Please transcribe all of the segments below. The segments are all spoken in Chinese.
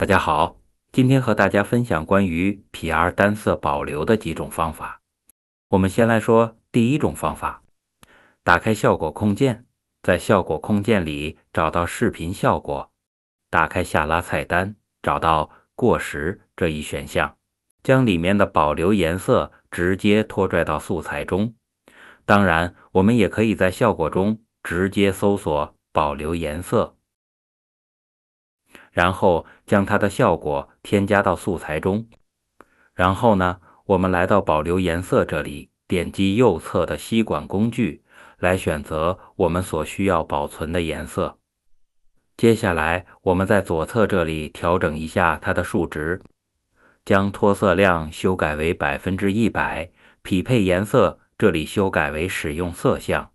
大家好，今天和大家分享关于 PR 单色保留的几种方法。我们先来说第一种方法，打开效果控件，在效果控件里找到视频效果，打开下拉菜单，找到过时这一选项，将里面的保留颜色直接拖拽到素材中。当然，我们也可以在效果中直接搜索保留颜色。然后将它的效果添加到素材中。然后呢，我们来到保留颜色这里，点击右侧的吸管工具来选择我们所需要保存的颜色。接下来，我们在左侧这里调整一下它的数值，将脱色量修改为百分之一百，匹配颜色这里修改为使用色相。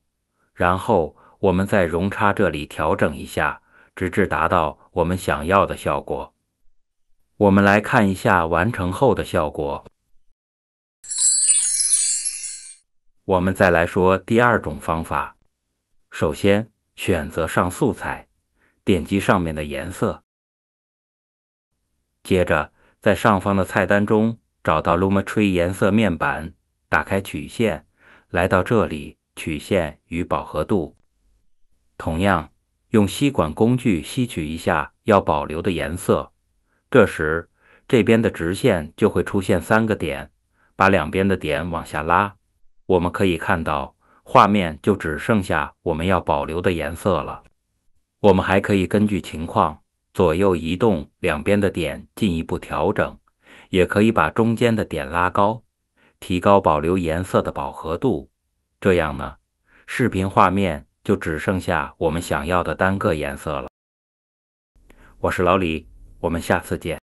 然后我们在容差这里调整一下。直至达到我们想要的效果。我们来看一下完成后的效果。我们再来说第二种方法。首先选择上素材，点击上面的颜色，接着在上方的菜单中找到 Lumetri 颜色面板，打开曲线，来到这里，曲线与饱和度，同样。用吸管工具吸取一下要保留的颜色，这时这边的直线就会出现三个点，把两边的点往下拉，我们可以看到画面就只剩下我们要保留的颜色了。我们还可以根据情况左右移动两边的点进一步调整，也可以把中间的点拉高，提高保留颜色的饱和度。这样呢，视频画面。就只剩下我们想要的单个颜色了。我是老李，我们下次见。